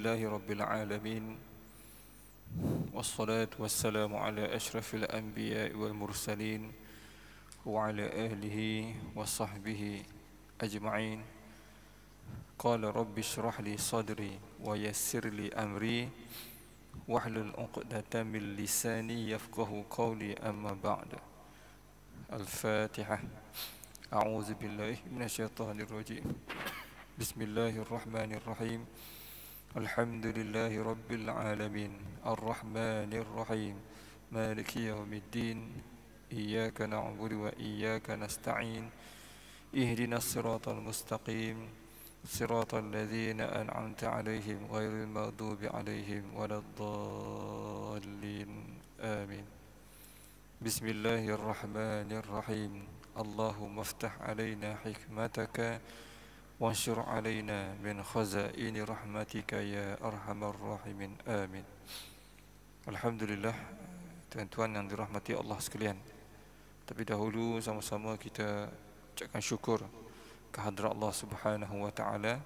لله رب العالمين والصلاة والسلام على أشرف الأنبياء والمرسلين وعلى آله وصحبه أجمعين قال رب اشرح لي صدري ويسر لي أمري واحلل عقدة من لساني يفقه قولي أما بعد الفاتحة أعوذ بالله من الشيطان الرجيم بسم الله الرحمن الرحيم الحمد لله رب العالمين الرحمن الرحيم مالك يوم الدين إياك نعبد وإياك نستعين اهدنا الصراط المستقيم صراط الذين أنعمت عليهم غير المغضوب عليهم ولا الضالين آمين بسم الله الرحمن الرحيم اللهم افتح علينا حكمتك وانشر علينا من خزائن رحمتك يا أرحم الراحمين آمين الحمد لله Tuan-tuan yang dirahmati Allah sekalian Tapi dahulu sama-sama kita ucapkan syukur kehadrat Allah Subhanahu wa taala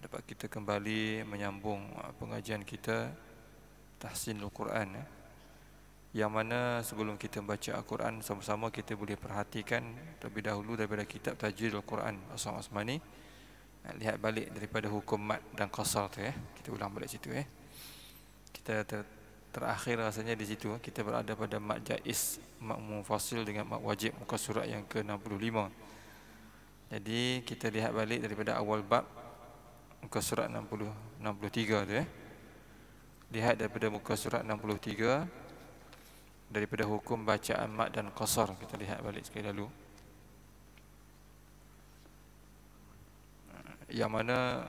dapat kita kembali menyambung uh, pengajian kita tahsinul Quran ya yang mana sebelum kita baca Al-Quran sama-sama kita boleh perhatikan terlebih dahulu daripada kitab Tajwid Al-Quran Asam Asmani lihat balik daripada hukum mat dan qasar tu eh. kita ulang balik situ eh. kita ter- terakhir rasanya di situ eh. kita berada pada mat Jais mat mufasil dengan mat wajib muka surat yang ke-65 jadi kita lihat balik daripada awal bab muka surat 60 63 tu eh. lihat daripada muka surat 63 daripada hukum bacaan mat dan qasar kita lihat balik sekali lalu yang mana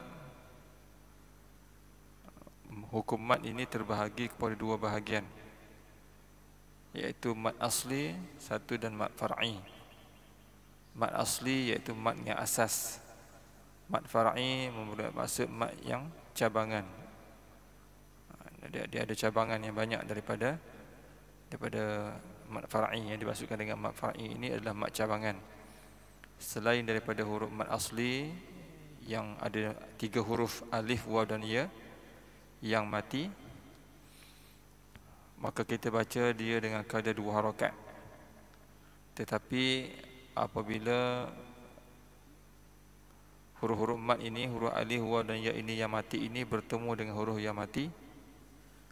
hukum mat ini terbahagi kepada dua bahagian iaitu mat asli satu dan mat far'i mat asli iaitu mat yang asas mat far'i memerlukan maksud mat yang cabangan dia, dia ada cabangan yang banyak daripada daripada mad far'i yang dimasukkan dengan mad far'i ini adalah mad cabangan selain daripada huruf mad asli yang ada tiga huruf alif waw dan ya yang mati maka kita baca dia dengan kadar dua harakat tetapi apabila huruf-huruf mad ini huruf alif waw dan ya ini yang mati ini bertemu dengan huruf yang mati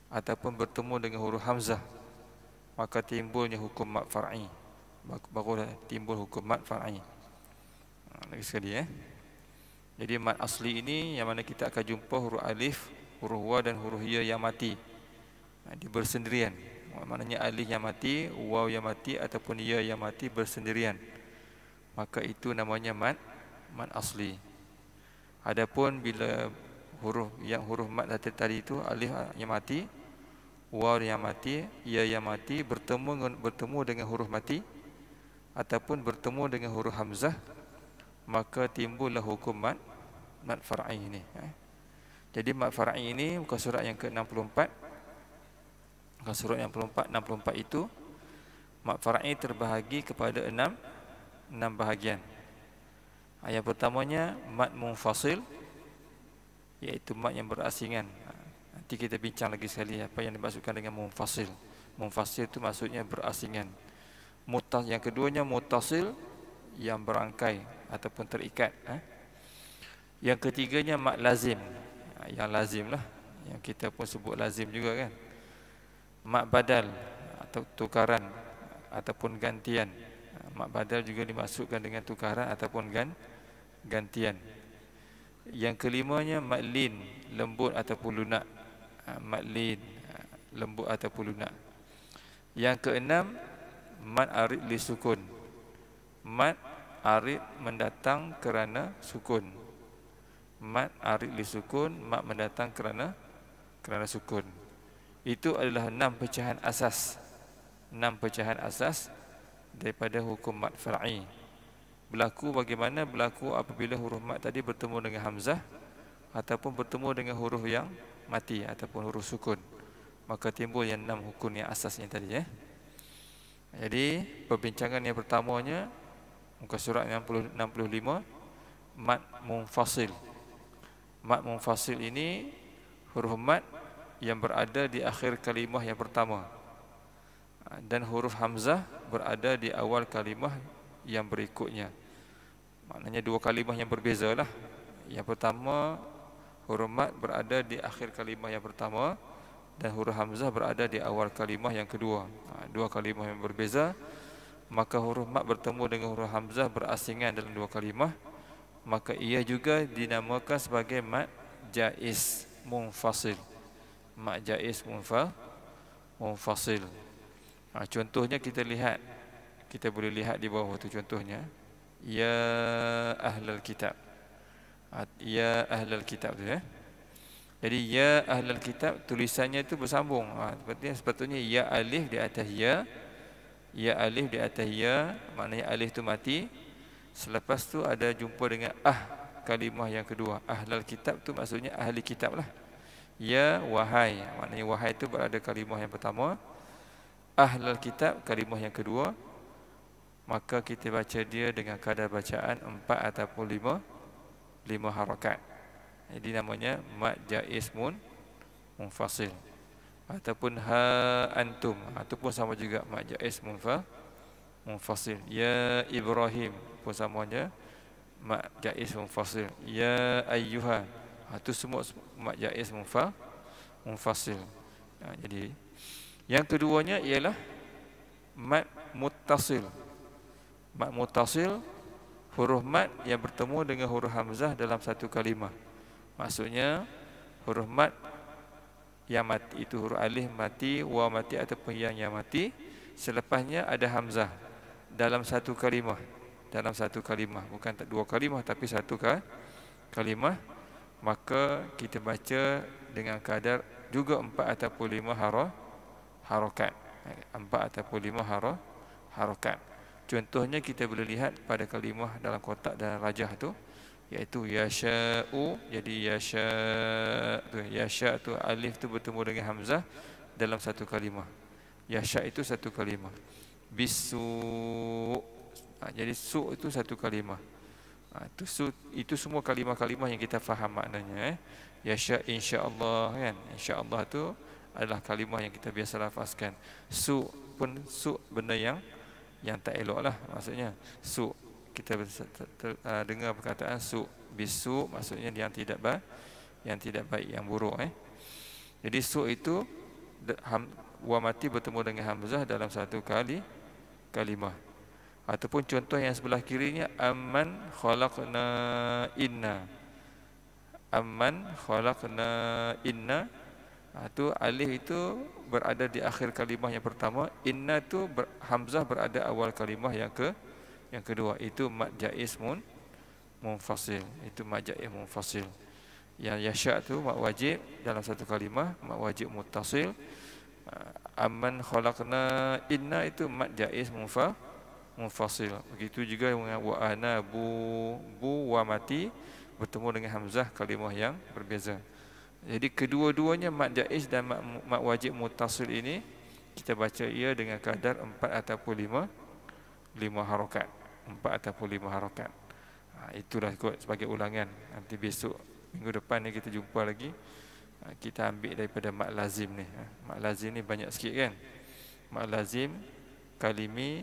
ataupun bertemu dengan huruf hamzah maka timbulnya hukum mad far'i baru timbul hukum mad far'i ha, lagi sekali eh? jadi mad asli ini yang mana kita akan jumpa huruf alif huruf wa dan huruf ya yang mati ha, di bersendirian maknanya alif yang mati waw yang mati ataupun ya yang mati bersendirian maka itu namanya mad mad asli adapun bila huruf yang huruf mad tadi itu alif yang mati war yang mati ia yang mati bertemu bertemu dengan huruf mati ataupun bertemu dengan huruf hamzah maka timbullah hukum mat mat far'i ini ya. jadi mat far'i ini muka surat yang ke-64 muka surat yang ke-64 64 itu mat far'i terbahagi kepada enam enam bahagian Ayat pertamanya mat mufasil, iaitu mat yang berasingan Nanti kita bincang lagi sekali apa yang dimaksudkan dengan mufasil. Mufasil itu maksudnya berasingan. Mutas yang keduanya mutasil yang berangkai ataupun terikat. Eh? Yang ketiganya mak lazim. Ha, yang lazim lah. Yang kita pun sebut lazim juga kan. Mak badal atau tukaran ataupun gantian. Ha, mak badal juga dimasukkan dengan tukaran ataupun gan gantian. Yang kelimanya lin lembut ataupun lunak. Ah, madlin ah, lembut ataupun lunak yang keenam mad arid li sukun mad arid mendatang kerana sukun mad arid li sukun mad mendatang kerana kerana sukun itu adalah enam pecahan asas enam pecahan asas daripada hukum mad fara'i berlaku bagaimana berlaku apabila huruf mad tadi bertemu dengan hamzah ataupun bertemu dengan huruf yang mati ataupun huruf sukun maka timbul yang enam hukum yang asas yang tadi ya. Jadi perbincangan yang pertamanya muka surat 65 mat munfasil. Mat munfasil ini huruf mat yang berada di akhir kalimah yang pertama dan huruf hamzah berada di awal kalimah yang berikutnya. Maknanya dua kalimah yang berbezalah. Yang pertama huruf mat berada di akhir kalimah yang pertama dan huruf hamzah berada di awal kalimah yang kedua. Ha, dua kalimah yang berbeza, maka huruf mat bertemu dengan huruf hamzah berasingan dalam dua kalimah, maka ia juga dinamakan sebagai mat jaiz munfasil. Mat jaiz munfasil. Munfasil. Ha, contohnya kita lihat, kita boleh lihat di bawah tu contohnya. Ya Ahlul Kitab ya ahlul kitab tu ya. Jadi ya ahlul kitab tulisannya itu bersambung. Ha, sepertinya sepatutnya ya alif di atas ya. Ya alif di atas ya, maknanya alif tu mati. Selepas tu ada jumpa dengan ah kalimah yang kedua. Ahlul kitab tu maksudnya ahli kitab lah. Ya wahai, maknanya wahai itu berada kalimah yang pertama. Ahlul kitab kalimah yang kedua. Maka kita baca dia dengan kadar bacaan empat ataupun lima lima harakat. Jadi namanya mad jaiz mun munfasil ataupun ha antum ataupun ha, sama juga mad jaiz munfa munfasil. Ya Ibrahim pun samanya mad jaiz munfasil. Ya ayyuha itu ha, semua mad jaiz munfa munfasil. Ha, jadi yang keduanya ialah mad mutasil. Mad mutasil huruf mat yang bertemu dengan huruf hamzah dalam satu kalimah. Maksudnya huruf mat yang mati itu huruf alif mati, wa mati atau yang yang mati selepasnya ada hamzah dalam satu kalimah. Dalam satu kalimah bukan tak dua kalimah tapi satu kalimah maka kita baca dengan kadar juga empat ataupun lima harah harakat. Empat ataupun lima harah harakat. Contohnya kita boleh lihat pada kalimah dalam kotak dan rajah tu iaitu yasha'u jadi yasha tu yasha tu alif tu bertemu dengan hamzah dalam satu kalimah. Yasha itu satu kalimah. Bisu ha, jadi su itu satu kalimah. Ha, itu, su, itu semua kalimah-kalimah yang kita faham maknanya eh. Yasha insya-Allah kan. Insya-Allah tu adalah kalimah yang kita biasa lafazkan. Su pun su benda yang yang tak elok lah maksudnya su kita uh, dengar perkataan su bisu maksudnya yang tidak baik yang tidak baik yang buruk eh jadi su itu wa mati bertemu dengan hamzah dalam satu kali kalimah ataupun contoh yang sebelah kirinya amman khalaqna inna amman khalaqna inna itu ha, alif itu berada di akhir kalimah yang pertama, inna tu ber, hamzah berada awal kalimah yang ke yang kedua. Itu mad jaiz mun munfasil. Itu mad jaiz munfasil. Yang yasya' tu mad wajib dalam satu kalimah, mad wajib muttasil. Ha, aman khalaqna inna itu mad jaiz munfa munfasil. Begitu juga dengan wa ana bu bu wa mati bertemu dengan hamzah kalimah yang berbeza. Jadi kedua-duanya mad jaiz dan mad, mad wajib mutasil ini kita baca ia dengan kadar empat ataupun lima lima harokat empat ataupun lima harokat Ha, itulah kot sebagai ulangan. Nanti besok minggu depan ni kita jumpa lagi. Ha, kita ambil daripada mad lazim ni. Ha, mad lazim ni banyak sikit kan? Mad lazim kalimi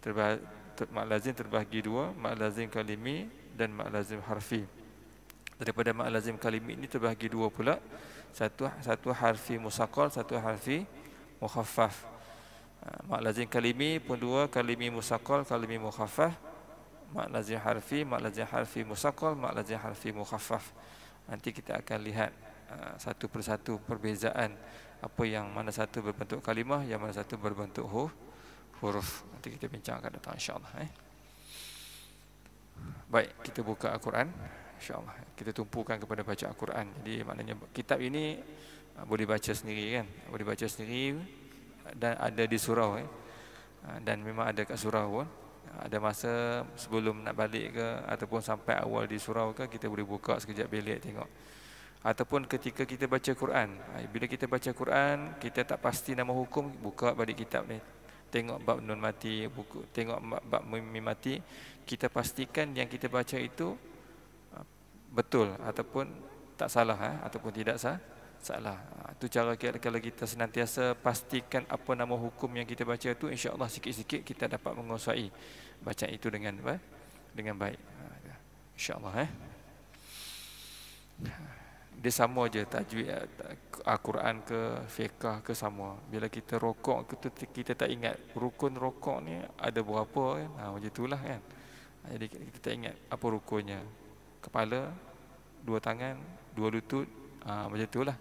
terbahagi, ter, mad lazim terbahagi dua, mad lazim kalimi dan Mak lazim harfi daripada mak lazim kalimi ini terbahagi dua pula satu satu harfi Musakal, satu harfi mukhaffaf ha, mak lazim kalimi pun dua kalimi Musakal, kalimi mukhaffaf mak lazim harfi mak lazim harfi Musakal, mak lazim harfi mukhaffaf nanti kita akan lihat ha, satu persatu perbezaan apa yang mana satu berbentuk kalimah yang mana satu berbentuk huruf nanti kita bincangkan datang insyaallah eh baik kita buka al-Quran InsyaAllah ya. kita tumpukan kepada baca Al-Quran Jadi maknanya kitab ini ah, boleh baca sendiri kan Boleh baca sendiri dan ada di surau eh? Dan memang ada kat surau pun Ada masa sebelum nak balik ke Ataupun sampai awal di surau ke Kita boleh buka sekejap bilik tengok Ataupun ketika kita baca Quran ah, Bila kita baca Quran Kita tak pasti nama hukum Buka balik kitab ni Tengok bab nun mati buku, Tengok bab Mimi mati Kita pastikan yang kita baca itu betul ataupun tak salah eh? ataupun tidak sah salah. Itu ah, cara kalau kita senantiasa pastikan apa nama hukum yang kita baca itu insya-Allah sikit-sikit kita dapat menguasai bacaan itu dengan apa? dengan baik. Ah, Insya-Allah eh. Dia sama aja tajwid Al-Quran ah, ke fiqh ke sama. Bila kita rokok kita, kita tak ingat rukun rokok ni ada berapa kan. Ha, macam itulah kan. Jadi kita tak ingat apa rukunnya kepala, dua tangan, dua lutut, ha, macam lah.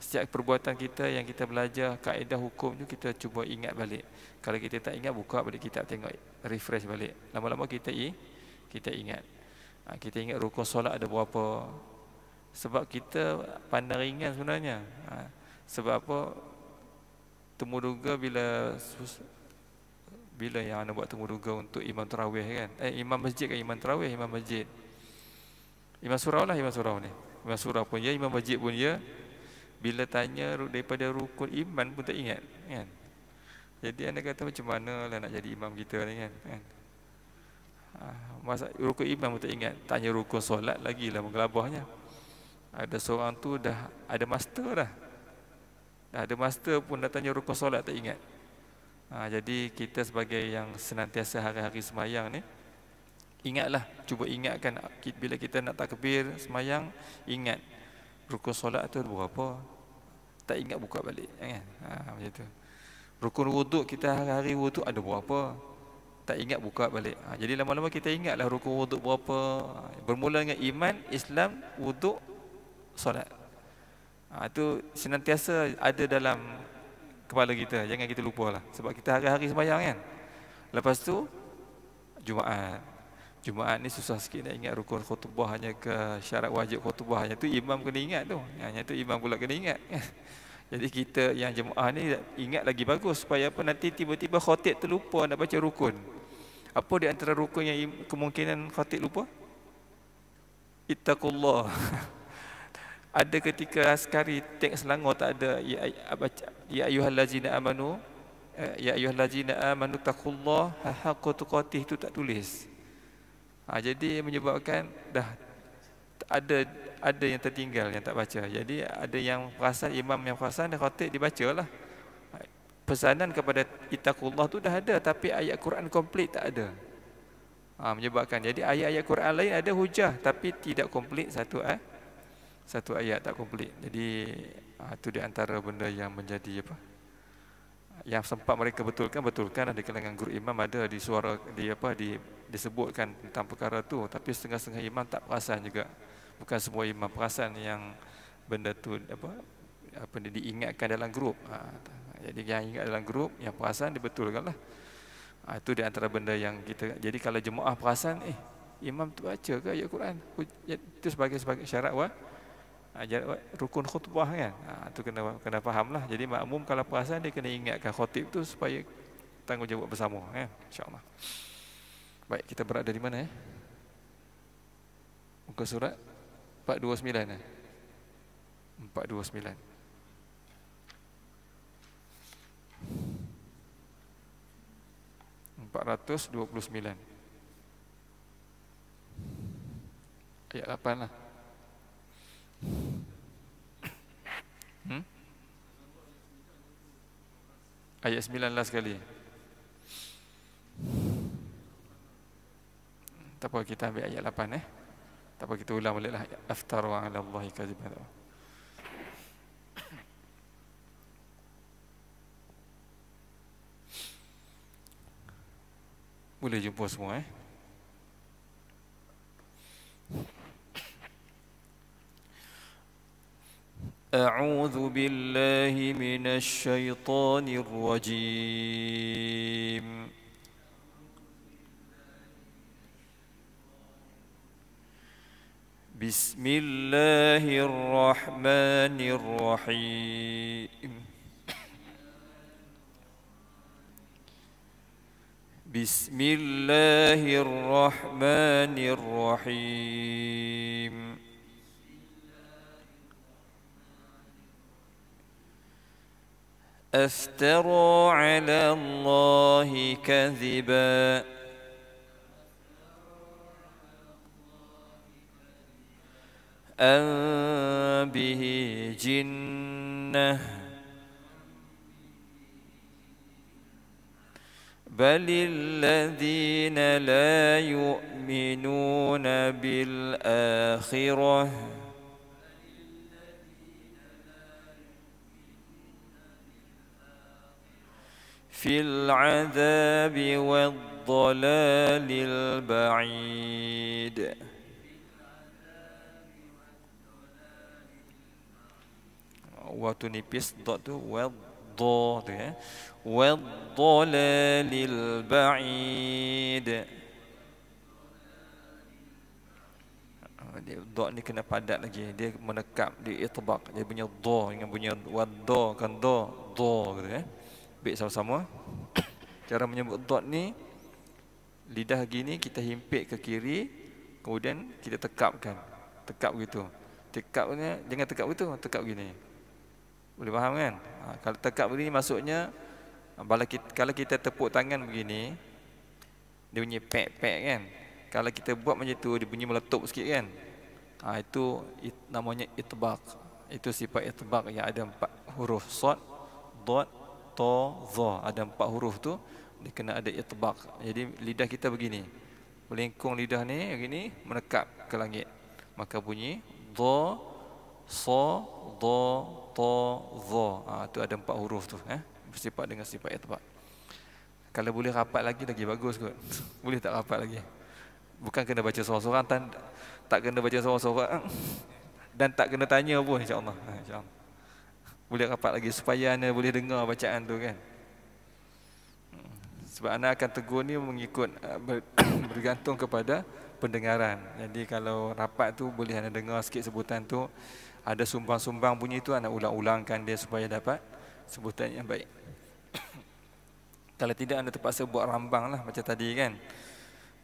Setiap perbuatan kita yang kita belajar kaedah hukum tu kita cuba ingat balik. Kalau kita tak ingat buka balik kita tengok refresh balik. Lama-lama kita i kita ingat. Ha, kita ingat rukun solat ada berapa. Sebab kita pandang ringan sebenarnya. Ha, sebab apa? Temuduga bila bila yang anda buat temuduga untuk imam tarawih kan? Eh, imam masjid kan imam tarawih, imam masjid. Imam surau lah imam surau ni. Imam surau pun ya, imam majid pun ya. Bila tanya daripada rukun iman pun tak ingat. Kan? Jadi anda kata macam mana lah nak jadi imam kita ni kan. kan? Ah, masa rukun iman pun tak ingat. Tanya rukun solat lagi lah mengelabahnya. Ada seorang tu dah ada master lah. Dah ada master pun dah tanya rukun solat tak ingat. Ha, jadi kita sebagai yang senantiasa hari-hari semayang ni ingatlah cuba ingatkan bila kita nak takbir semayang ingat rukun solat tu berapa tak ingat buka balik kan ha, macam tu rukun wuduk kita hari-hari wuduk ada berapa tak ingat buka balik ha, jadi lama-lama kita ingatlah rukun wuduk berapa ha, bermula dengan iman Islam wuduk solat ha, itu senantiasa ada dalam kepala kita jangan kita lupalah sebab kita hari-hari semayang kan lepas tu Jumaat Jumaat ni susah sikit nak ingat rukun khutbah hanya ke syarat wajib khutbah hanya tu imam kena ingat tu. Hanya tu imam pula kena ingat. Jadi kita yang jemaah ni ingat lagi bagus supaya apa nanti tiba-tiba khatib terlupa nak baca rukun. Apa di antara rukun yang kemungkinan khatib lupa? Ittaqullah. ada ketika askari tank Selangor tak ada ya baca ya ayyuhallazina amanu eh, ya ayyuhallazina amanu taqullah haqqa ha, tuqatih tu tak tulis. Ha, jadi menyebabkan dah ada ada yang tertinggal yang tak baca. Jadi ada yang perasan imam yang perasan dan khatib dibacalah. Ha, pesanan kepada itaqullah tu dah ada tapi ayat Quran komplit tak ada. Ha, menyebabkan. Jadi ayat-ayat Quran lain ada hujah tapi tidak komplit satu eh. Satu ayat tak komplit. Jadi ha, itu di antara benda yang menjadi apa? Yang sempat mereka betulkan betulkan ada kalangan guru imam ada di suara di apa di disebutkan tentang perkara tu tapi setengah-setengah imam tak perasan juga bukan semua imam perasan yang benda tu apa apa diingatkan dalam grup ha, jadi yang ingat dalam grup yang perasan dia betulkan lah ha, itu di antara benda yang kita jadi kalau jemaah perasan eh imam tu baca ke ayat Quran ya, itu sebagai sebagai syarat ajar ha, rukun khutbah kan ha, tu kena kena faham lah jadi makmum kalau perasan dia kena ingatkan khutib tu supaya tanggungjawab bersama kan insyaAllah Baik, kita berada di mana? Eh? Muka surat 429. Eh? 429. 429. ayat lapan lah hmm? ayat 9 lah sekali tak apa kita ambil ayat 8 eh. Tak apa kita ulang baliklah aftaru ala allahi kadzibah. Boleh jumpa semua eh. أعوذ بالله من الشيطان الرجيم بسم الله الرحمن الرحيم بسم الله الرحمن الرحيم أفترى على الله كذباً أن به جنة بل الذين لا يؤمنون بالآخرة في العذاب والضلال البعيد waktu nipis dot tu well do tu ya well do ba'id dia dot ni kena padat lagi dia menekap di itbaq dia punya do dengan punya wad do kan do do gitu ya baik sama-sama cara menyebut dot ni lidah gini kita himpit ke kiri kemudian kita tekapkan tekap gitu tekapnya jangan tekap gitu tekap gini boleh faham kan? Ha, kalau tekak begini maksudnya kalau ha, kita, kalau kita tepuk tangan begini dia bunyi pek-pek kan. Kalau kita buat macam tu dia bunyi meletup sikit kan. Ha, itu it, namanya itbaq. Itu sifat itbaq yang ada empat huruf sad, dad, ta, za. Ada empat huruf tu dia kena ada itbaq. Jadi lidah kita begini. Melengkung lidah ni begini menekap ke langit. Maka bunyi dad, so do to zo ha, itu ada empat huruf tu eh bersifat dengan sifat ya tepat kalau boleh rapat lagi lagi bagus kot boleh tak rapat lagi bukan kena baca seorang-seorang tak, tak kena baca seorang-seorang eh? dan tak kena tanya pun insyaallah ha, insyaallah boleh rapat lagi supaya anda boleh dengar bacaan tu kan sebab anda akan tegur ni mengikut eh, bergantung kepada pendengaran jadi kalau rapat tu boleh anda dengar sikit sebutan tu ada sumbang-sumbang bunyi itu anda ulang-ulangkan dia supaya dapat sebutan yang baik. Kalau tidak anda terpaksa buat rambang lah macam tadi kan.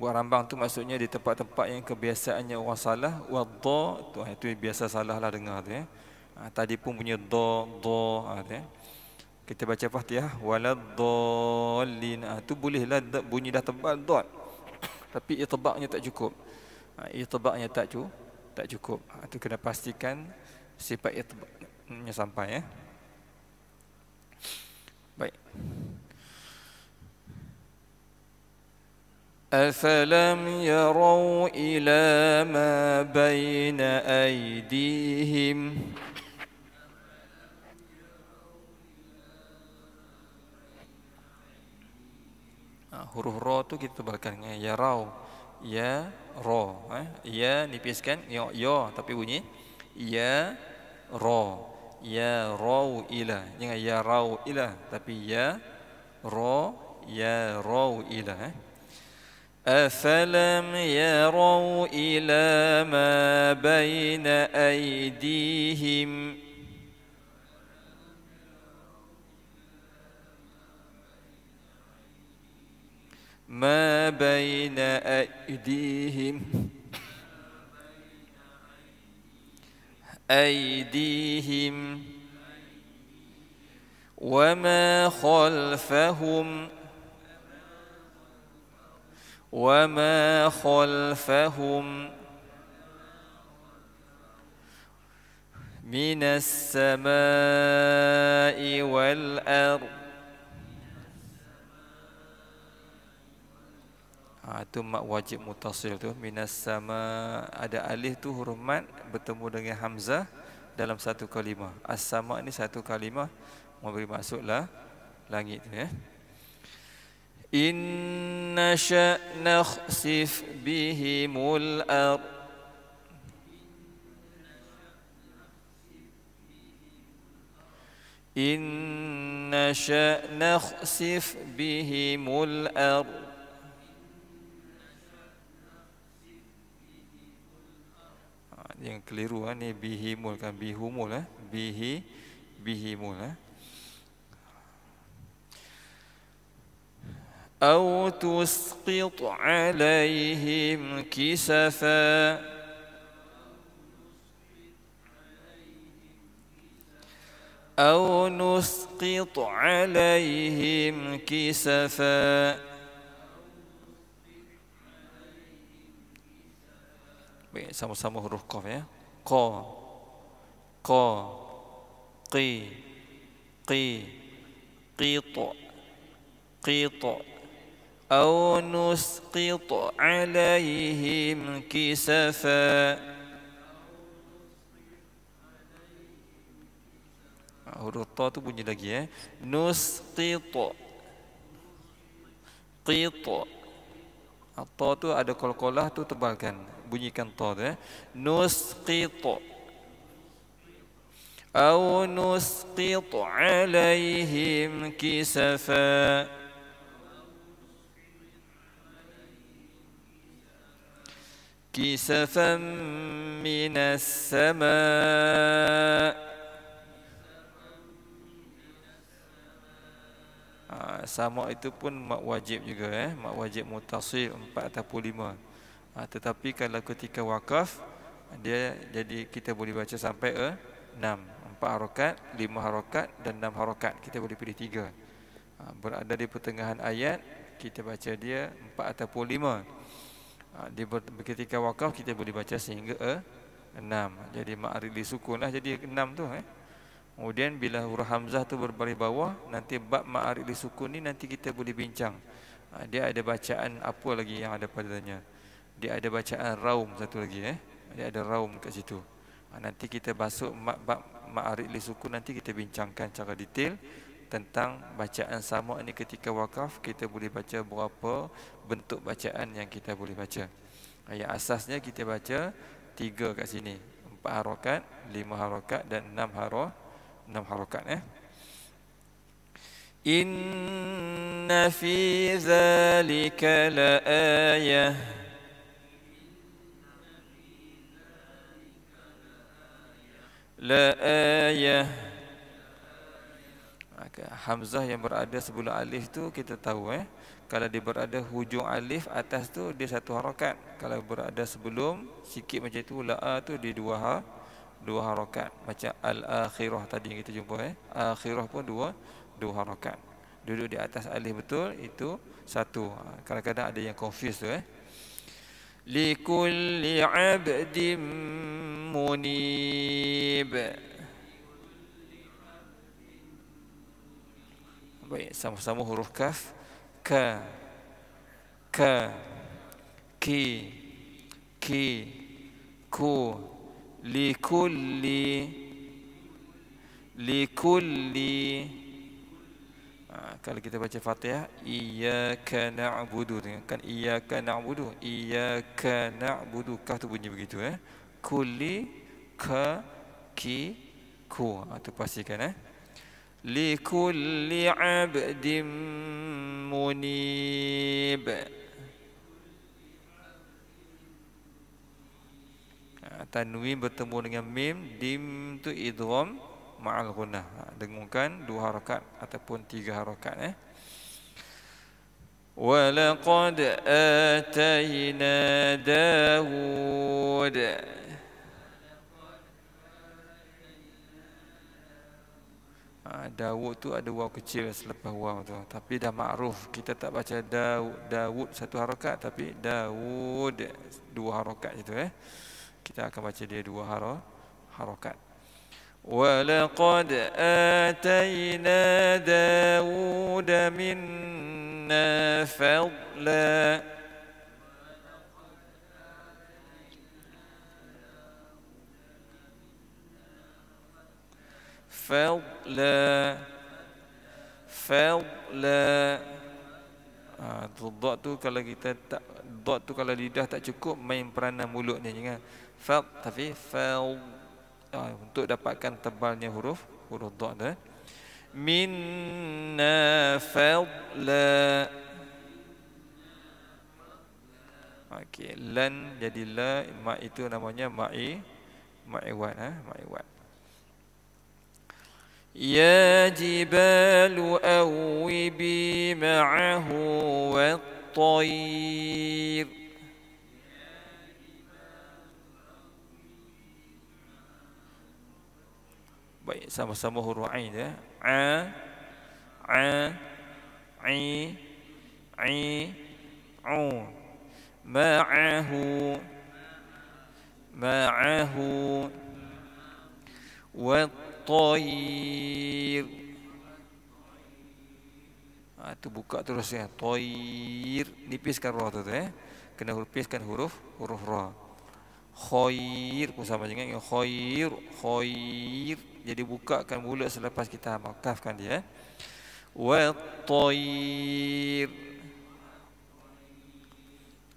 Buat rambang tu maksudnya di tempat-tempat yang kebiasaannya orang salah. Wadda tu, itu eh, biasa salah lah dengar tu ya. Ha, tadi pun punya do, do. Ha, tu, ya. Kita baca fatihah. Waladdallin. Ha, tu bolehlah bunyi dah tebal. Do. Tapi ia tebaknya tak cukup. Ha, ia tebaknya tak cukup. Tak cukup. Ha, tu kena pastikan sifat itibarnya sampai ya. Baik. أفلم يروا ila ma baina أيديهم ha, huruf ro tu kita tebalkan ya raw ya ha. ro eh ya nipiskan yo yo ya, tapi bunyi ya ro ya rau ila jangan ya rau ila tapi ya ro ya rau ila eh? أفلم يروا إلى ما بين أيديهم ما بين أيديهم أيديهم وما خلفهم وما خلفهم من السماء والأرض Ha, ah, itu mak wajib mutasil tu minas sama ada alif tu huruf mat bertemu dengan hamzah dalam satu kalimah. As sama ni satu kalimah memberi maksudlah langit tu ya. Eh. Inna sya'nakhsif bihimul ar Inna sya'nakhsif bihimul ar yang keliru ha? ni bihimul kan bihumul ha? bihi bihimul ha? au tusqit alaihim kisafa au nusqit alaihim kisafa Baik, sama-sama huruf qaf ya. Qa Qa Qi Qi Qit Qit أو نسقط عليهم كسفا huruf ta tu bunyi lagi eh nusqit qit ta tu ada kolkolah tu tebalkan bunyikan ta tu eh nusqit au nusqit alaihim kisafa كسفا minas Sama. Ah, sama itu pun mak wajib juga eh mak wajib mutasil 4 ataupun 5 ha, tetapi kalau ketika wakaf dia jadi kita boleh baca sampai ke eh, enam empat harokat lima harokat dan enam harokat kita boleh pilih tiga ha, berada di pertengahan ayat kita baca dia empat ataupun lima ha, di ketika wakaf kita boleh baca sehingga ke eh, enam jadi makrif disukun lah jadi enam tu eh. Kemudian bila huruf Hamzah tu berbaris bawah, nanti bab ma'arik li sukun ni nanti kita boleh bincang. Dia ada bacaan apa lagi yang ada padanya dia ada bacaan raum satu lagi eh. Dia ada raum kat situ. Ah, nanti kita masuk bab ma'arid li suku nanti kita bincangkan secara detail tentang bacaan sama ini ketika wakaf kita boleh baca berapa bentuk bacaan yang kita boleh baca. Ah, yang asasnya kita baca tiga kat sini. Empat harokat, lima harokat dan enam harokat. Enam harokat eh. Inna fi zalika la ayah la'ayah okay. Hamzah yang berada sebelum alif tu kita tahu eh kalau dia berada hujung alif atas tu dia satu harakat kalau berada sebelum sikit macam tu la'a tu dia dua ha dua harakat macam al-akhirah tadi yang kita jumpa eh akhirah pun dua dua harakat duduk di atas alif betul itu satu ha, kadang-kadang ada yang confuse tu eh لكل عبد منيب Baik, sama-sama huruf kaf. Ka. Ka. Ki. Ki. Ku. Likulli. Likulli. Ah, kalau kita baca Fatihah iyyaka na'budu dengan iyyaka na'budu iyyaka na'budu kah tu bunyi begitu eh kulli ka ki ku atau ah, pastikan eh li kulli 'abdin munib ah, tanwin bertemu dengan mim dim tu idgham ma'al gunnah ha, dengungkan dua harakat ataupun tiga harakat eh walaqad atayna daud ha, Daud tu ada waw kecil selepas waw tu Tapi dah makruf Kita tak baca Dawud Daud satu harokat Tapi Dawud dua harokat je tu eh Kita akan baca dia dua harokat ولقد آتينا داود منا فضلا فضلا فضلا ha, Dot tu kalau kita tak Dot tu kalau lidah tak cukup Main peranan mulutnya jangan Fad Tapi fad uh, untuk dapatkan tebalnya huruf huruf dha ada eh. minna fadla okey lan jadi la ma itu namanya mai maiwat ha eh, maiwat Ya jibal awibi ma'ahu wa tayyir Baik, sama-sama huruf ain ya. A a i i u ma'ahu ma'ahu wa tayyir ha, ah, tu buka terus ya tayyir nipiskan roh tu, tu eh kena nipiskan huruf huruf roh khair pun sama dengan khair khair jadi bukakan mulut selepas kita wakafkan dia eh. wa tayr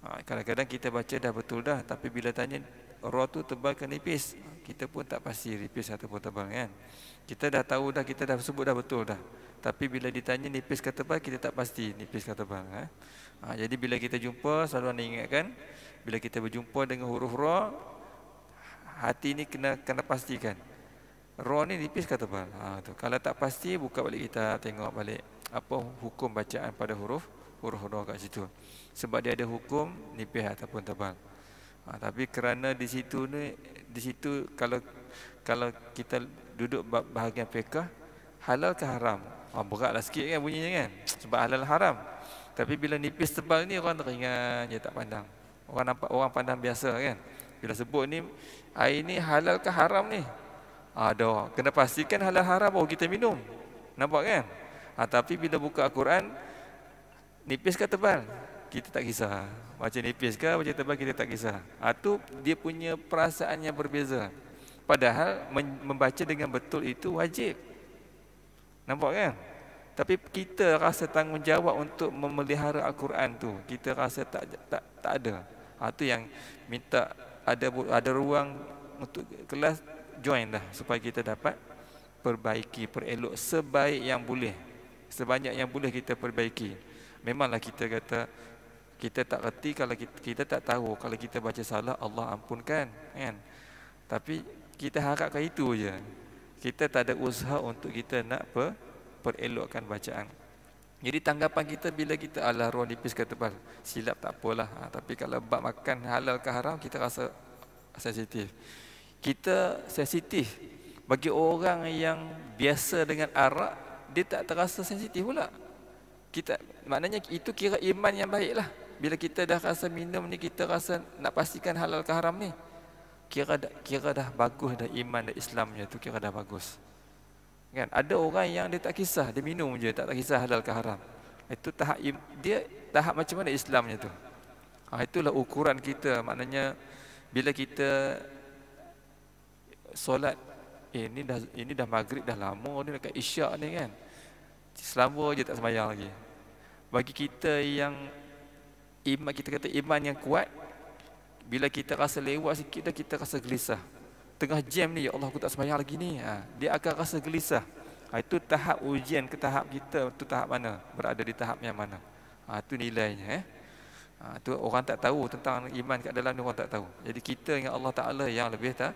ha, kadang-kadang kita baca dah betul dah tapi bila tanya ra tu tebal ke nipis kita pun tak pasti nipis ataupun tebal kan kita dah tahu dah kita dah sebut dah betul dah tapi bila ditanya nipis ke tebal kita tak pasti nipis ke tebal ha? Ha, jadi bila kita jumpa selalu anda ingatkan bila kita berjumpa dengan huruf ra hati ini kena kena pastikan Roh ni nipis ke tebal ha, tu. kalau tak pasti buka balik kita tengok balik apa hukum bacaan pada huruf huruf raw kat situ sebab dia ada hukum nipis ataupun tebal ha, tapi kerana di situ ni di situ kalau kalau kita duduk bahagian fiqh halal ke haram ha, beratlah sikit kan bunyinya kan sebab halal haram tapi bila nipis tebal ni orang teringat je tak pandang orang nampak orang pandang biasa kan bila sebut ni air ni halal ke haram ni Ah, ada kena pastikan halal haram baru kita minum nampak kan ha, tapi bila buka Al-Quran nipis ke tebal kita tak kisah macam nipis ke macam tebal kita tak kisah ha, dia punya perasaan yang berbeza padahal membaca dengan betul itu wajib nampak kan tapi kita rasa tanggungjawab untuk memelihara Al-Quran tu kita rasa tak tak tak ada ha, yang minta ada ada ruang untuk kelas join dah supaya kita dapat perbaiki perelok sebaik yang boleh sebanyak yang boleh kita perbaiki memanglah kita kata kita tak reti kalau kita, kita tak tahu kalau kita baca salah Allah ampunkan kan tapi kita harapkan itu je kita tak ada usaha untuk kita nak per, perelokkan bacaan jadi tanggapan kita bila kita ala roh nipis ke tebal silap tak apalah ha, tapi kalau bab makan halal ke haram kita rasa sensitif kita sensitif bagi orang yang biasa dengan arak dia tak terasa sensitif pula kita maknanya itu kira iman yang baiklah bila kita dah rasa minum ni kita rasa nak pastikan halal ke haram ni kira dah, kira dah bagus dah iman dah Islamnya tu kira dah bagus kan ada orang yang dia tak kisah dia minum je tak, tak kisah halal ke haram itu tahap dia tahap macam mana Islamnya tu ha, itulah ukuran kita maknanya bila kita solat eh, ini dah ini dah maghrib dah lama ni dekat isyak ni kan selama je tak semayang lagi bagi kita yang iman kita kata iman yang kuat bila kita rasa lewat sikit dah kita rasa gelisah tengah jam ni ya Allah aku tak semayang lagi ni ha, dia akan rasa gelisah ha, itu tahap ujian ke tahap kita tu tahap mana berada di tahap yang mana ha, tu nilainya eh ha, tu orang tak tahu tentang iman kat dalam ni orang tak tahu jadi kita dengan Allah Taala yang lebih tahu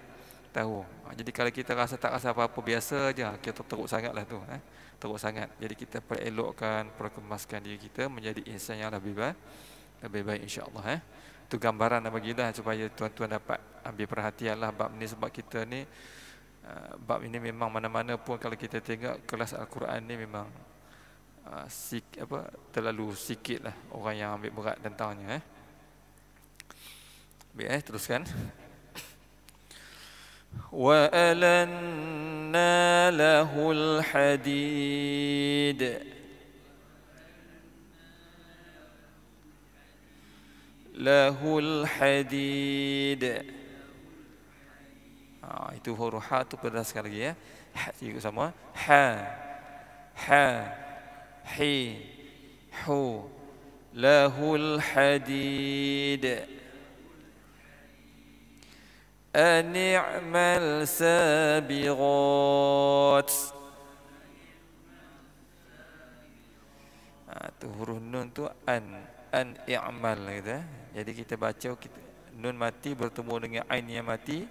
tahu. Ha, jadi kalau kita rasa tak rasa apa-apa biasa aja, ha, kita teruk sangatlah tu, eh. Teruk sangat. Jadi kita perlu elokkan, perlu kemaskan diri kita menjadi insan yang lebih baik. Lebih baik insya-Allah, eh. Itu gambaran bagi dah supaya tuan-tuan dapat ambil perhatianlah bab ni sebab kita ni ha, bab ini memang mana-mana pun kalau kita tengok kelas al-Quran ni memang uh, sik, apa terlalu sikitlah orang yang ambil berat tentangnya eh. Baik, eh, teruskan. وألنا له الحديد له الحديد ah, itu huruf ha tu pedas sekali lagi ya ha ikut sama ha ha hi hu lahul hadid أن اعمل سابغات ah, tu huruf nun tu an an i'mal gitu jadi kita baca kita, nun mati bertemu dengan ain yang mati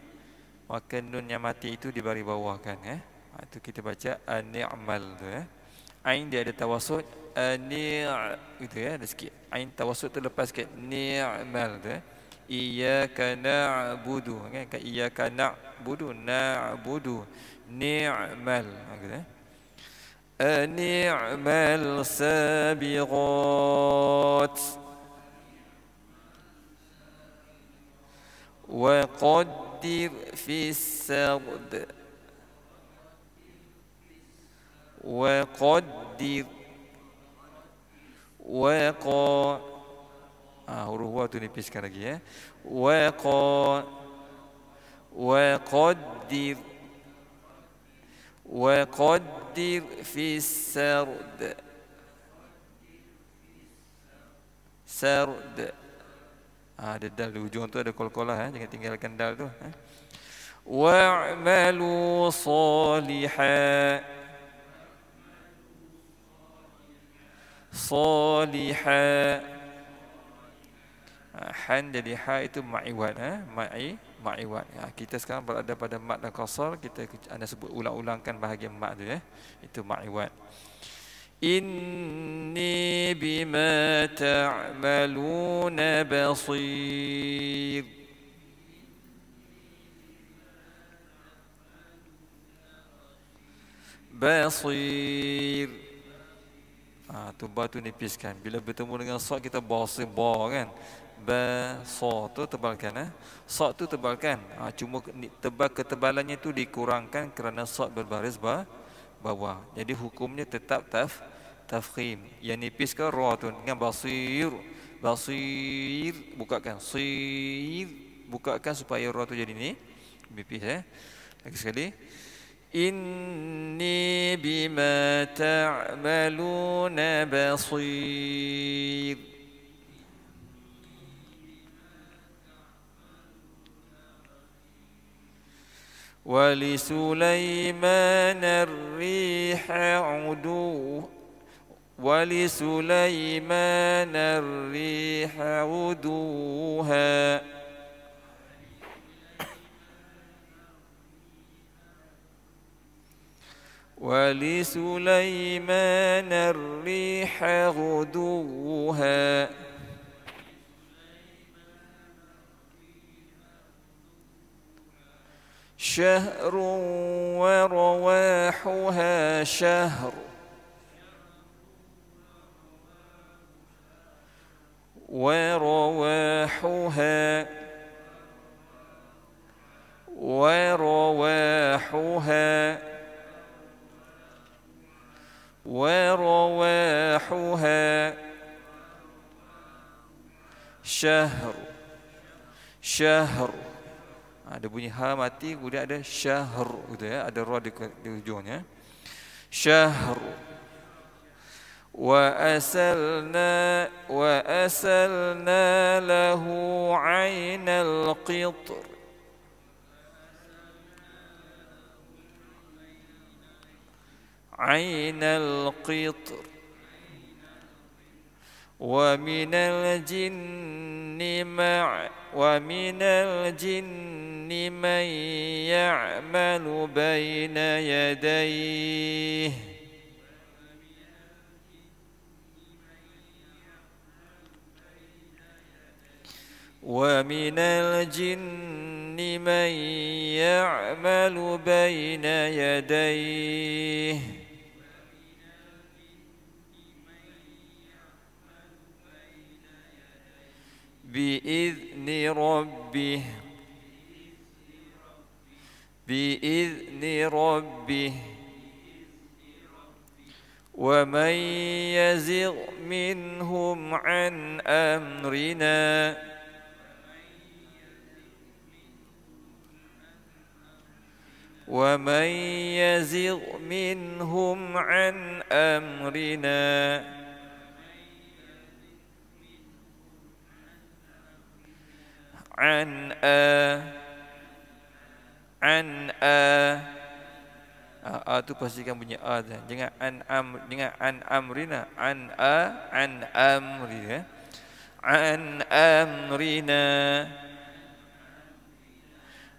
maka nun yang mati itu dibari bawah kan eh itu ah, kita baca an i'mal tu eh ain dia ada tawasut ani gitu ya ada sikit ain tawasut terlepas sikit ni'mal tu eh? iyyaka na'budu kan okay. iyyaka na'budu na'budu ni'mal gitu okay. ni'mal sabiqat wa qaddir fi sard wa qaddir wa qaddir Ah ha, huruf waw tu nipiskan lagi eh. Wa qa wa qaddir wa qaddir fi sard sard ha, ada dal di hujung tu ada kol eh. jangan tinggalkan dal tu eh. wa'malu saliha saliha Ah, han jadi ha itu maiwan ha? mai maiwan ha, kita sekarang berada pada mad dan qasar kita anda sebut ulang-ulangkan bahagian mad tu ya eh? itu maiwan inni bima ta'maluna basir basir ha, tu batu nipiskan bila bertemu dengan sok kita basir ba kan ba sa tu tebalkan eh sa tu tebalkan ha, cuma tebal ketebalannya tu dikurangkan kerana sa berbaris ba bawah jadi hukumnya tetap taf tafkhim yang nipis ke ra tu dengan basir basir bukakan sir bukakan supaya ra tu jadi ni nipis eh lagi sekali inni bima ta'maluna basir ولسليمان الريح عدو ولسليمان الريح عدوها ولسليمان الريح غدوها شهر ورواحها شهر ورواحها ورواحها ورواحها شهر شهر ada bunyi ha mati kemudian ada syahr gitu ya ada ra di, di ujungnya syahr wa asalna wa asalna lahu aynal qitr aynal qitr wa minal jinni ma' wa minal jinni من يعمل بين يديه ومن الجن من يعمل بين يديه بإذن ربه بإذن ربه ومن يزغ منهم عن أمرنا ومن يزغ منهم عن أمرنا عن أمرنا an a a, ah, a tu pastikan bunyi a dah. jangan an am dengan an amrina an a an amri ya an amrina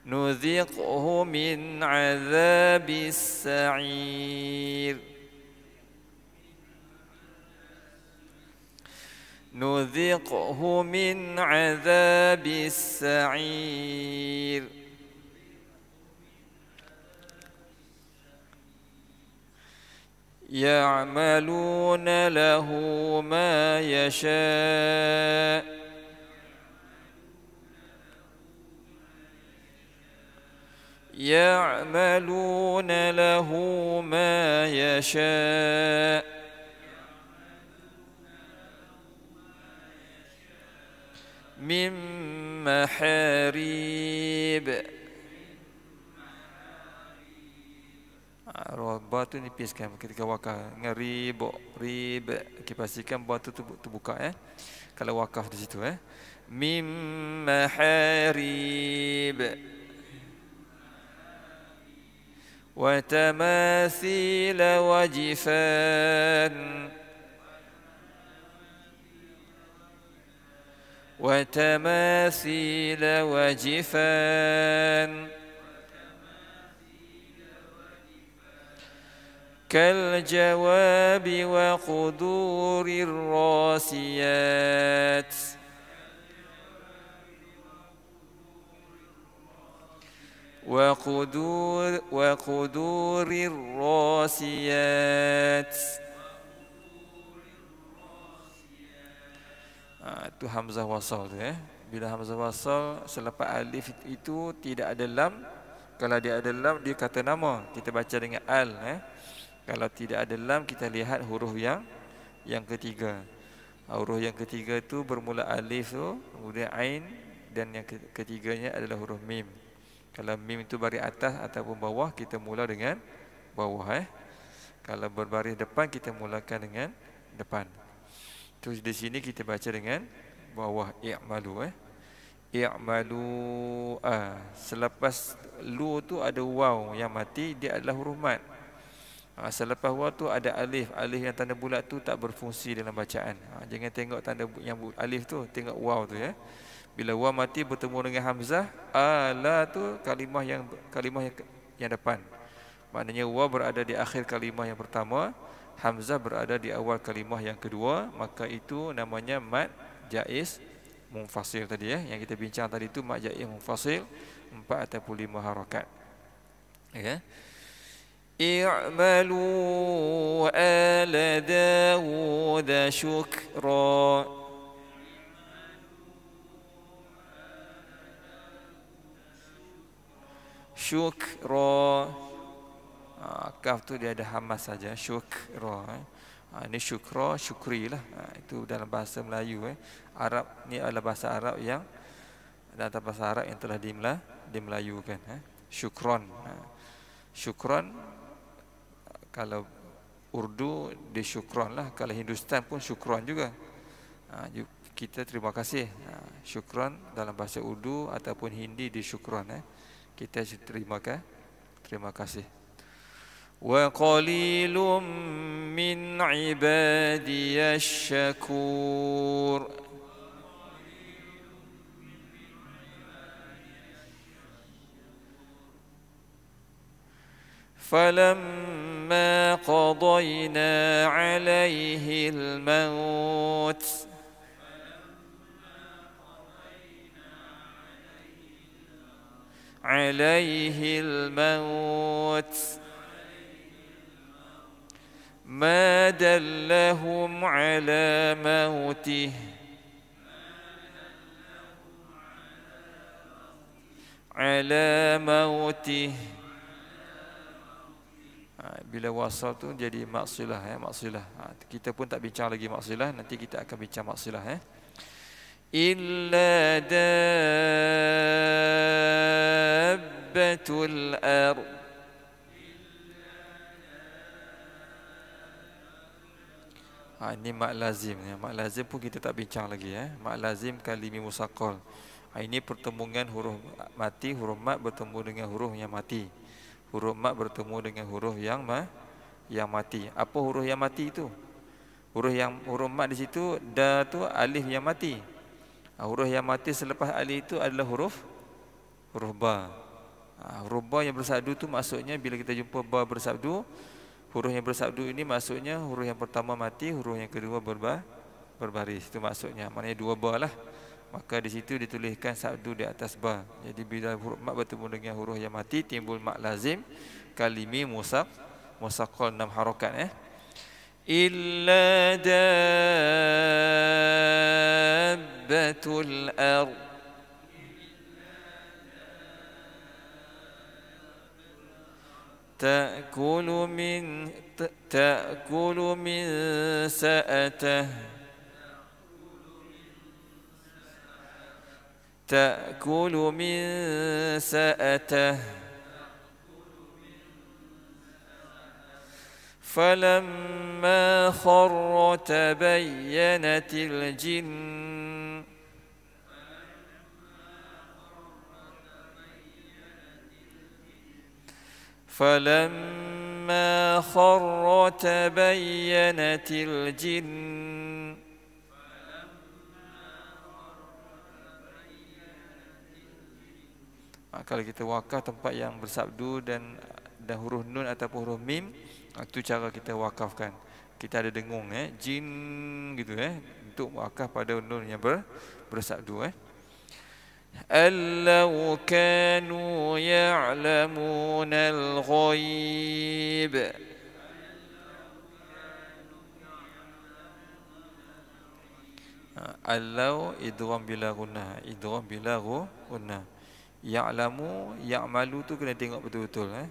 nuziqhu min azabis sa'ir nuziqhu min azabis sa'ir يعملون له ما يشاء يعملون له ما يشاء من محاريب Arwah batu tu nipiskan ketika wakaf. Dengan ribok, ribok. Okay, pastikan bar tu terbuka eh. Kalau wakaf di situ eh. Mim maharib. Wa tamathila wajifan. Wa tamathila كالجواب وقدور الراسيات وقدور وقدور الراسيات ha, itu hamzah wasal tu eh bila hamzah wasal selepas alif itu tidak ada lam kalau dia ada lam dia kata nama kita baca dengan al eh Kalau tidak ada lam kita lihat huruf yang yang ketiga. Ah, huruf yang ketiga itu bermula alif tu, kemudian ain dan yang ketiganya adalah huruf mim. Kalau mim itu baris atas ataupun bawah kita mula dengan bawah eh. Kalau berbaris depan kita mulakan dengan depan. Terus di sini kita baca dengan bawah i'malu eh. I'malu ah. Selepas lu tu ada waw yang mati dia adalah huruf mat. Ha, selepas waw tu ada alif, alif yang tanda bulat tu tak berfungsi dalam bacaan. Ha, jangan tengok tanda yang alif tu, tengok waw tu ya. Bila waw mati bertemu dengan hamzah, ala tu kalimah yang kalimah yang, yang depan. Maknanya waw berada di akhir kalimah yang pertama, hamzah berada di awal kalimah yang kedua, maka itu namanya mad jaiz munfasil tadi ya. Yang kita bincang tadi tu mad jaiz munfasil empat atau lima harakat. Ya. Okay. اعملوا آل داود شكرا شكرا ah, kaf tu dia ada hamas saja syukra eh. ah, ini syukra syukri lah ah, itu dalam bahasa Melayu eh. Arab ni adalah bahasa Arab yang dalam bahasa Arab yang telah dimla dimelayukan eh. syukron ah. syukron kalau Urdu dia syukran lah kalau Hindustan pun syukran juga ha, kita terima kasih ha, syukran dalam bahasa Urdu ataupun Hindi dia syukran eh. kita terima kasih terima kasih wa qalilum min ibadiyash syakur falam ما قضينا عليه الموت عليه الموت ما دلهم على موته على موته bila wasal tu jadi maksilah ya maksilah ha, kita pun tak bincang lagi maksilah nanti kita akan bincang maksilah ya illa dabbatul ar. Ha, ini mak lazim. Ya. Mak lazim pun kita tak bincang lagi. Ya. Mak lazim kalimi musakol. Ha, ini pertemuan huruf mati, huruf mat bertemu dengan huruf yang mati huruf mat bertemu dengan huruf yang ma, yang mati. Apa huruf yang mati itu? Huruf yang huruf mat di situ da tu alif yang mati. Ah, huruf yang mati selepas alif itu adalah huruf huruf ba. Ah, huruf ba yang bersabdu tu maksudnya bila kita jumpa ba bersabdu, huruf yang bersabdu ini maksudnya huruf yang pertama mati, huruf yang kedua berba, berbaris. Itu maksudnya. Maknanya dua ba lah maka di situ dituliskan sabdu di atas ba jadi bila huruf mak bertemu dengan huruf yang mati timbul mak lazim kalimi musab musaqqal enam harakat eh illa dabbatul ard تأكل من تأكل من سأته تأكل من سأته فلما خر تبينت الجن فلما خر تبينت الجن Ha, kalau kita wakaf tempat yang bersabdu dan eh, dah huruf nun ataupun huruf mim itu ha, cara kita wakafkan kita ada dengung eh jin gitu eh untuk wakaf pada nun yang ber, bersabdu eh Allau kanu ya'lamuna al-ghaib ha, Allau idram bila gunnah Idram bila gunnah yang yang malu tu kena tengok betul-betul eh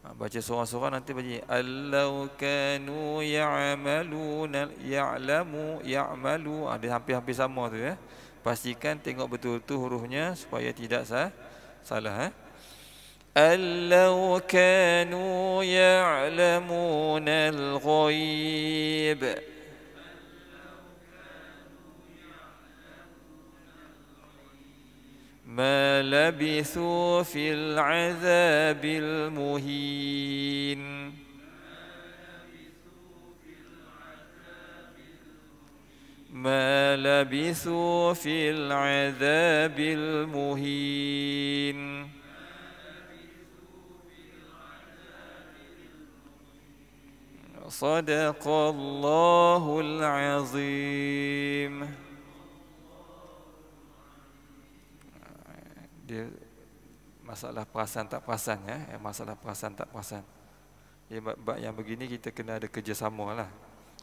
ha, baca seorang-seorang nanti bagi allau kanu ya'maluna ya'lamu ya'malu ada ha, hampir-hampir sama tu ya eh? pastikan tengok betul tu hurufnya supaya tidak sah, salah eh allau kanu ya'lamuna al-ghaib ما لبثوا في العذاب المهين ما لبثوا في العذاب المهين صدق الله العظيم dia masalah perasan tak perasan ya eh? masalah perasan tak perasan ya, yang begini kita kena ada kerjasama lah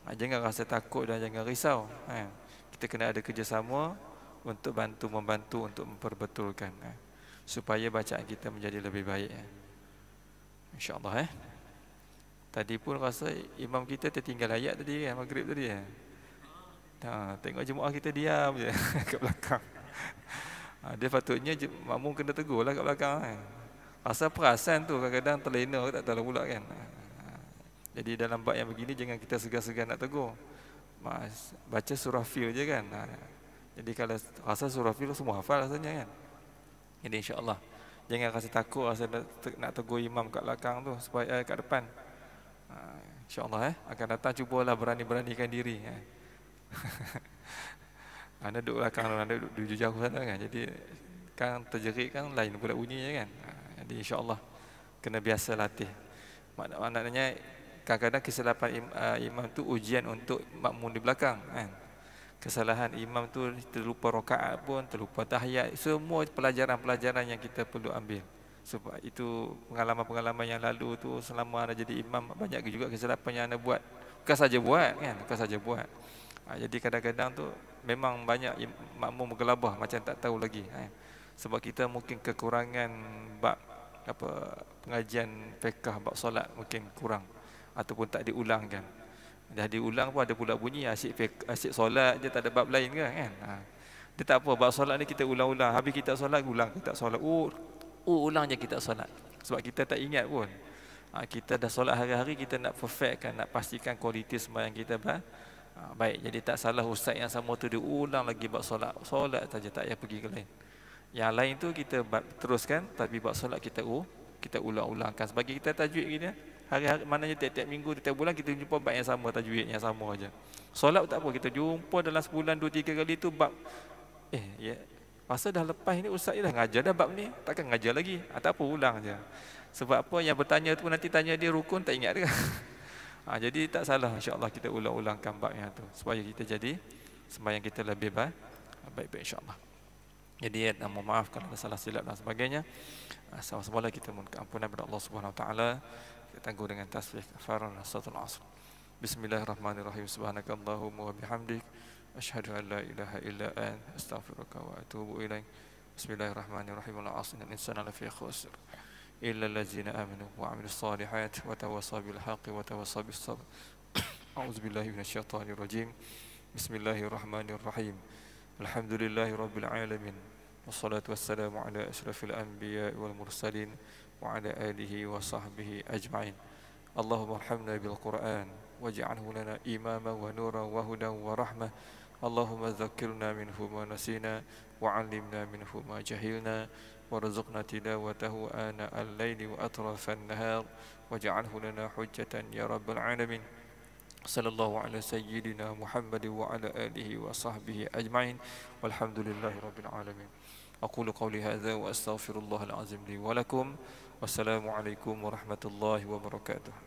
ha, jangan rasa takut dan jangan risau eh? kita kena ada kerjasama untuk bantu membantu untuk memperbetulkan eh? supaya bacaan kita menjadi lebih baik eh? insyaallah eh tadi pun rasa imam kita tertinggal ayat tadi eh? maghrib tadi eh? ha, tengok jemaah kita diam je kat belakang ha, dia patutnya makmum kena tegur lah kat belakang kan. Pasal perasan tu kadang-kadang terlena ke tak tahu pula kan. Ha, jadi dalam bab yang begini jangan kita segan-segan nak tegur. Mas, baca surah fil je kan. Ha, jadi kalau rasa surah fil semua hafal rasanya kan. Jadi insyaAllah. Jangan rasa takut rasa nak, nak tegur imam kat belakang tu. Supaya eh, kat depan. Ha, InsyaAllah eh. Akan datang cubalah berani-beranikan diri. Eh. Anda duduk belakang orang duduk, duduk jauh sana kan. Jadi kan terjerit kan lain pula bunyinya kan. Ha, jadi insya-Allah kena biasa latih. Maknanya kadang-kadang kesilapan ha, imam tu ujian untuk makmum di belakang kan. Kesalahan imam tu terlupa rakaat pun, terlupa tahiyat, semua pelajaran-pelajaran yang kita perlu ambil. Sebab itu pengalaman-pengalaman yang lalu tu selama anda jadi imam banyak juga kesalahan yang anda buat. Bukan saja buat kan, bukan saja buat. Ha, jadi kadang-kadang tu memang banyak makmum bergelabah macam tak tahu lagi eh. sebab kita mungkin kekurangan bab apa pengajian fiqh bab solat mungkin kurang ataupun tak diulangkan dah diulang pun ada pula bunyi asyik fiqh, asyik solat je tak ada bab lain ke kan eh. dia tak apa bab solat ni kita ulang-ulang habis kita solat ulang kita solat oh, oh ulang je kita solat sebab kita tak ingat pun ha, kita dah solat hari-hari kita nak perfectkan nak pastikan kualiti sembahyang kita bah kan? Ha, baik jadi tak salah ustaz yang sama tu diulang lagi buat solat solat saja tak payah pergi ke lain yang lain tu kita teruskan tapi buat solat kita oh kita ulang-ulangkan sebagai kita tajwid gini hari-hari mananya tiap-tiap minggu tiap bulan kita jumpa bab yang sama tajwid yang sama aja solat tak apa kita jumpa dalam sebulan dua tiga kali tu bab eh ya masa dah lepas ni ustaz dah ngajar dah bab ni takkan ngajar lagi ha, tak apa ulang aja sebab apa yang bertanya tu nanti tanya dia rukun tak ingat dia Ha, jadi tak salah insya-Allah kita ulang ulang bab yang tu supaya kita jadi sembahyang kita lebih baik baik, -baik insya-Allah. Jadi ya, eh, mohon maaf kalau ada salah silap dan sebagainya. Ha, sama-sama kita mohon ampunan daripada Allah Subhanahu Wa Taala. Kita tangguh dengan tasbih kafarah dan salatul asr. Bismillahirrahmanirrahim. Subhanakallahumma wa bihamdik asyhadu an la ilaha illa anta astaghfiruka wa atubu ilaik. Bismillahirrahmanirrahim. Al-'asr innal insana lafii khusr. إلا الذين آمنوا وعملوا الصالحات وتواصوا بالحق وتواصوا بالصبر أعوذ بالله من الشيطان الرجيم بسم الله الرحمن الرحيم الحمد لله رب العالمين والصلاة والسلام على أشرف الأنبياء والمرسلين وعلى آله وصحبه أجمعين اللهم ارحمنا بالقرآن واجعله لنا إماما ونورا وهدى ورحمة اللهم ذكرنا منه ما نسينا وعلمنا منه ما جهلنا وارزقنا تلاوته آناء الليل وأطراف النهار واجعله لنا حجة يا رب العالمين صلى الله على سيدنا محمد وعلى آله وصحبه أجمعين والحمد لله رب العالمين أقول قولي هذا وأستغفر الله العظيم لي ولكم والسلام عليكم ورحمة الله وبركاته